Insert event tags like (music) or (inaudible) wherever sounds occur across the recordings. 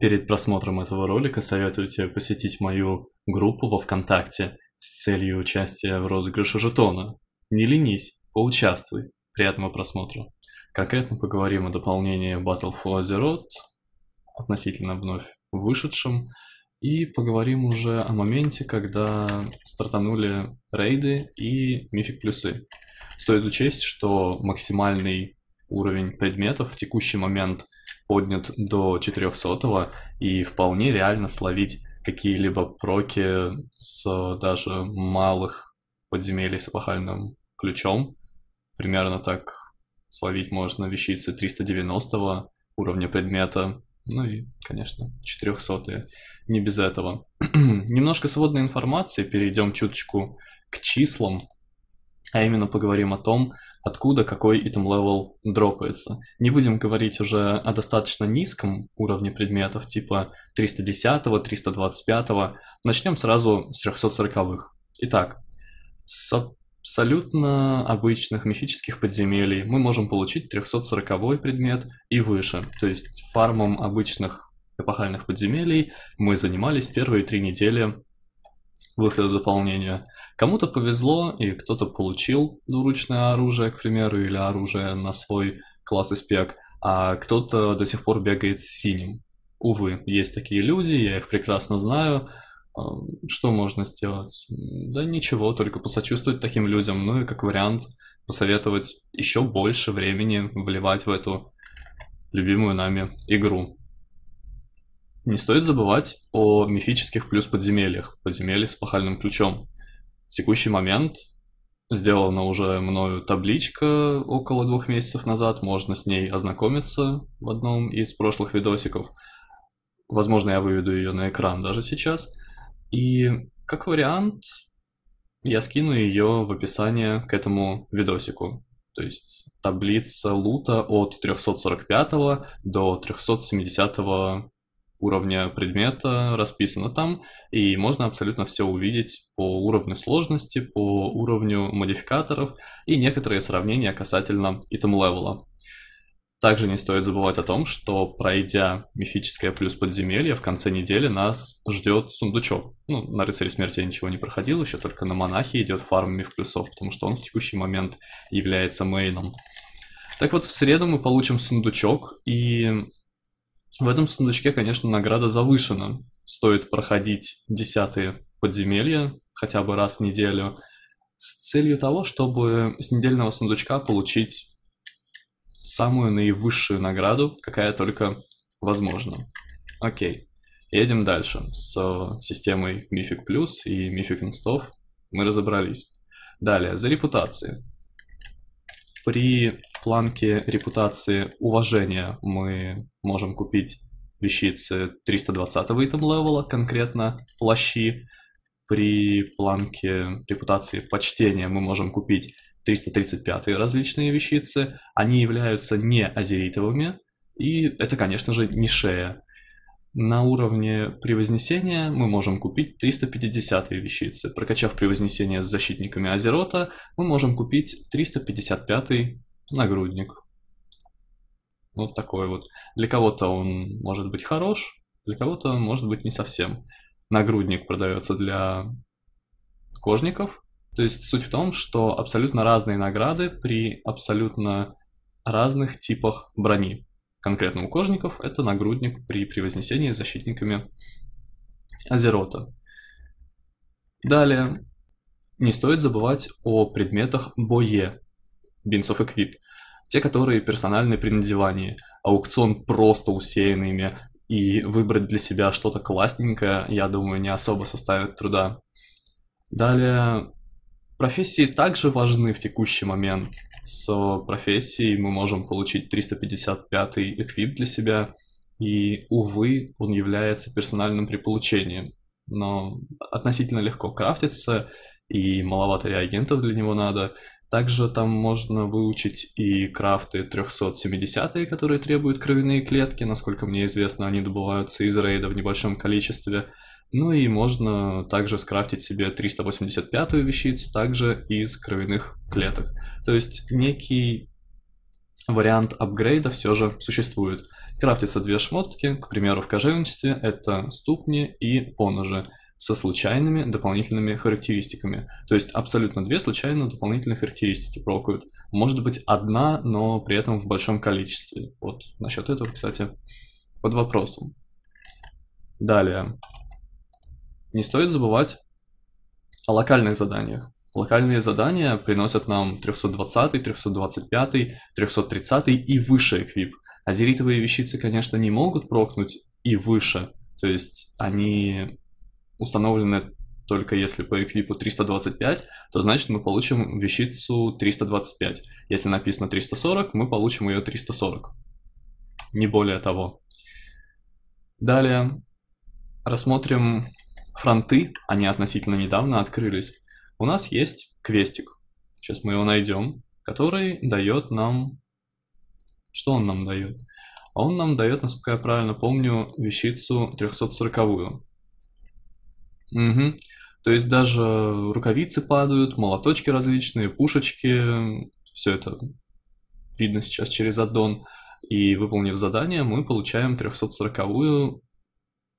Перед просмотром этого ролика советую тебе посетить мою группу во ВКонтакте с целью участия в розыгрыше жетона. Не ленись, поучаствуй. Приятного просмотра. Конкретно поговорим о дополнении Battle for Azeroth, относительно вновь вышедшем, и поговорим уже о моменте, когда стартанули рейды и мифик плюсы. Стоит учесть, что максимальный уровень предметов в текущий момент поднят до 400 и вполне реально словить какие-либо проки с даже малых подземелий с эпохальным ключом. Примерно так словить можно вещицы 390 уровня предмета, ну и, конечно, 400 не без этого. (clears throat) Немножко сводной информации, перейдем чуточку к числам а именно поговорим о том, откуда какой item level дропается. Не будем говорить уже о достаточно низком уровне предметов, типа 310, 325. Начнем сразу с 340. -х. Итак, с абсолютно обычных мифических подземелий мы можем получить 340 предмет и выше. То есть фармом обычных эпохальных подземелий мы занимались первые три недели выхода дополнения. Кому-то повезло, и кто-то получил двуручное оружие, к примеру, или оружие на свой класс и спек, а кто-то до сих пор бегает с синим. Увы, есть такие люди, я их прекрасно знаю. Что можно сделать? Да ничего, только посочувствовать таким людям, ну и как вариант посоветовать еще больше времени вливать в эту любимую нами игру. Не стоит забывать о мифических плюс подземельях, подземелье с пахальным ключом. В текущий момент сделана уже мною табличка около двух месяцев назад, можно с ней ознакомиться в одном из прошлых видосиков. Возможно, я выведу ее на экран даже сейчас. И как вариант, я скину ее в описание к этому видосику. То есть таблица лута от 345 до 370 уровня предмета расписано там, и можно абсолютно все увидеть по уровню сложности, по уровню модификаторов и некоторые сравнения касательно итем-левела. Также не стоит забывать о том, что пройдя мифическое плюс подземелье, в конце недели нас ждет сундучок. Ну, на рыцаре смерти я ничего не проходил, еще только на монахе идет фарм миф плюсов, потому что он в текущий момент является мейном. Так вот, в среду мы получим сундучок, и в этом сундучке, конечно, награда завышена. Стоит проходить десятые подземелья хотя бы раз в неделю с целью того, чтобы с недельного сундучка получить самую наивысшую награду, какая только возможна. Окей, едем дальше. С системой Mythic Plus и Mythic Instов мы разобрались. Далее, за репутации. При планке репутации уважения мы можем купить вещицы 320 итем левела, конкретно плащи. При планке репутации почтения мы можем купить 335 различные вещицы. Они являются не азеритовыми, и это, конечно же, не шея. На уровне превознесения мы можем купить 350 вещицы. Прокачав превознесение с защитниками Азерота, мы можем купить 355 нагрудник. Вот такой вот. Для кого-то он может быть хорош, для кого-то может быть не совсем. Нагрудник продается для кожников. То есть суть в том, что абсолютно разные награды при абсолютно разных типах брони. Конкретно у кожников это нагрудник при превознесении защитниками Азерота. Далее, не стоит забывать о предметах бое, Beans of Equip. Те, которые персональные при надевании. Аукцион просто усеян ими, и выбрать для себя что-то классненькое, я думаю, не особо составит труда. Далее, профессии также важны в текущий момент. С профессией мы можем получить 355-й эквип для себя, и, увы, он является персональным при получении. Но относительно легко крафтится, и маловато реагентов для него надо, также там можно выучить и крафты 370-е, которые требуют кровяные клетки. Насколько мне известно, они добываются из рейда в небольшом количестве. Ну и можно также скрафтить себе 385-ю вещицу, также из кровяных клеток. То есть некий вариант апгрейда все же существует. Крафтятся две шмотки, к примеру, в кожевничестве это ступни и поножи со случайными дополнительными характеристиками. То есть абсолютно две случайно дополнительные характеристики прокают. Может быть одна, но при этом в большом количестве. Вот насчет этого, кстати, под вопросом. Далее. Не стоит забывать о локальных заданиях. Локальные задания приносят нам 320, 325, 330 и выше эквип. Азеритовые вещицы, конечно, не могут прокнуть и выше, то есть они установлены только если по эквипу 325, то значит мы получим вещицу 325. Если написано 340, мы получим ее 340. Не более того. Далее рассмотрим фронты. Они относительно недавно открылись. У нас есть квестик. Сейчас мы его найдем, который дает нам... Что он нам дает? Он нам дает, насколько я правильно помню, вещицу 340 Угу. То есть даже рукавицы падают, молоточки различные, пушечки, все это видно сейчас через аддон. И выполнив задание, мы получаем 340-ю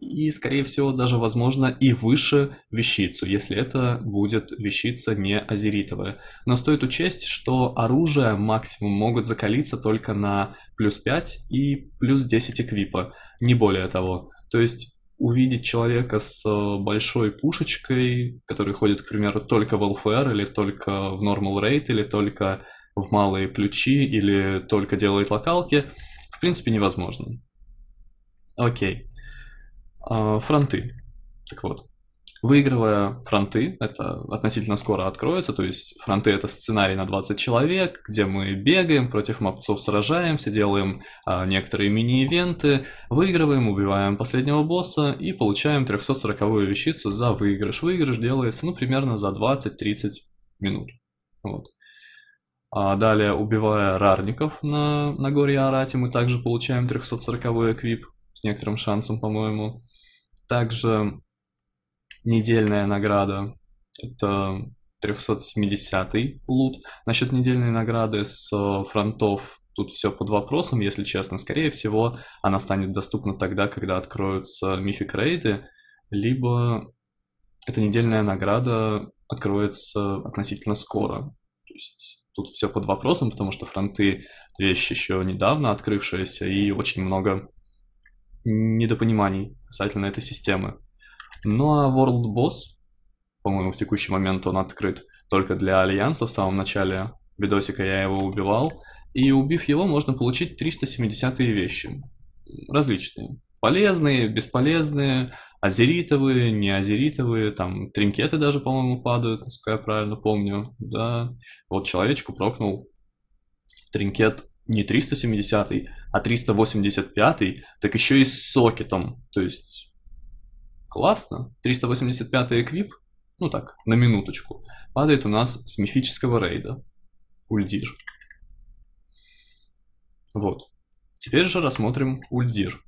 и, скорее всего, даже, возможно, и выше вещицу, если это будет вещица не азеритовая. Но стоит учесть, что оружие максимум могут закалиться только на плюс 5 и плюс 10 эквипа, не более того. То есть увидеть человека с э, большой пушечкой, который ходит, к примеру, только в LFR или только в normal rate или только в малые ключи или только делает локалки, в принципе, невозможно. Окей. А, фронты. Так вот выигрывая фронты, это относительно скоро откроется, то есть фронты это сценарий на 20 человек, где мы бегаем, против мопцов сражаемся, делаем а, некоторые мини-ивенты, выигрываем, убиваем последнего босса и получаем 340-ю вещицу за выигрыш. Выигрыш делается, ну, примерно за 20-30 минут. Вот. А далее, убивая рарников на, на горе Арате, мы также получаем 340-й эквип с некоторым шансом, по-моему. Также недельная награда — это 370 лут. Насчет недельной награды с фронтов тут все под вопросом, если честно. Скорее всего, она станет доступна тогда, когда откроются мифик рейды, либо эта недельная награда откроется относительно скоро. То есть тут все под вопросом, потому что фронты — вещь еще недавно открывшаяся, и очень много недопониманий касательно этой системы. Ну а World Boss, по-моему, в текущий момент он открыт только для Альянса в самом начале видосика я его убивал. И убив его, можно получить 370 вещи. Различные. Полезные, бесполезные, азеритовые, не азеритовые, там тринкеты даже, по-моему, падают, насколько я правильно помню. Да, вот человечку прокнул тринкет не 370, а 385, так еще и с сокетом. То есть Классно. 385-й эквип, ну так, на минуточку, падает у нас с мифического рейда. Ульдир. Вот. Теперь же рассмотрим Ульдир.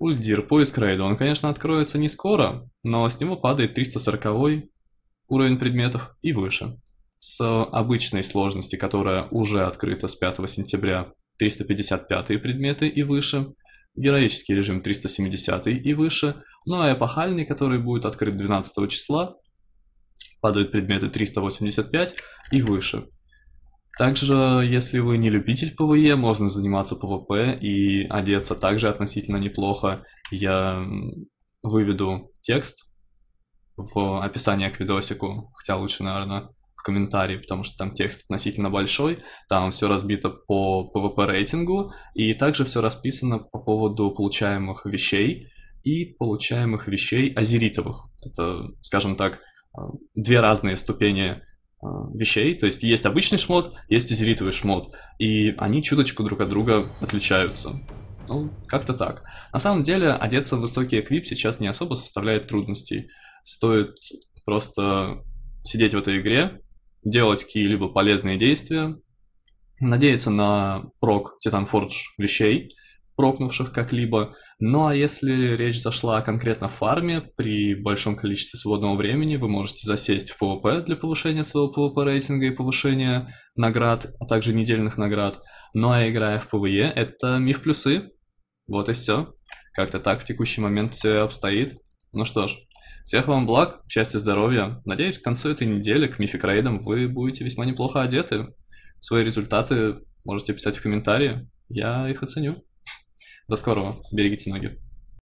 Ульдир, поиск рейда. Он, конечно, откроется не скоро, но с него падает 340 уровень предметов и выше. С обычной сложности, которая уже открыта с 5 сентября, 355 предметы и выше, героический режим 370 и выше, ну а эпохальный, который будет открыт 12 числа, падают предметы 385 и выше. Также, если вы не любитель ПВЕ, можно заниматься ПВП и одеться также относительно неплохо. Я выведу текст в описании к видосику, хотя лучше, наверное, комментарии, потому что там текст относительно большой, там все разбито по PvP рейтингу, и также все расписано по поводу получаемых вещей и получаемых вещей азеритовых. Это, скажем так, э, две разные ступени э, вещей, то есть есть обычный шмот, есть азеритовый шмот, и они чуточку друг от друга отличаются. Ну, как-то так. На самом деле, одеться в высокий эквип сейчас не особо составляет трудностей. Стоит просто сидеть в этой игре, делать какие-либо полезные действия, надеяться на прок Titanforge вещей, прокнувших как-либо. Ну а если речь зашла о конкретно фарме, при большом количестве свободного времени вы можете засесть в PvP для повышения своего PvP рейтинга и повышения наград, а также недельных наград. Ну а играя в PvE, это миф плюсы. Вот и все. Как-то так в текущий момент все обстоит. Ну что ж, всех вам благ, счастья, здоровья. Надеюсь, к концу этой недели к мификраидам вы будете весьма неплохо одеты. Свои результаты можете писать в комментарии. Я их оценю. До скорого. Берегите ноги.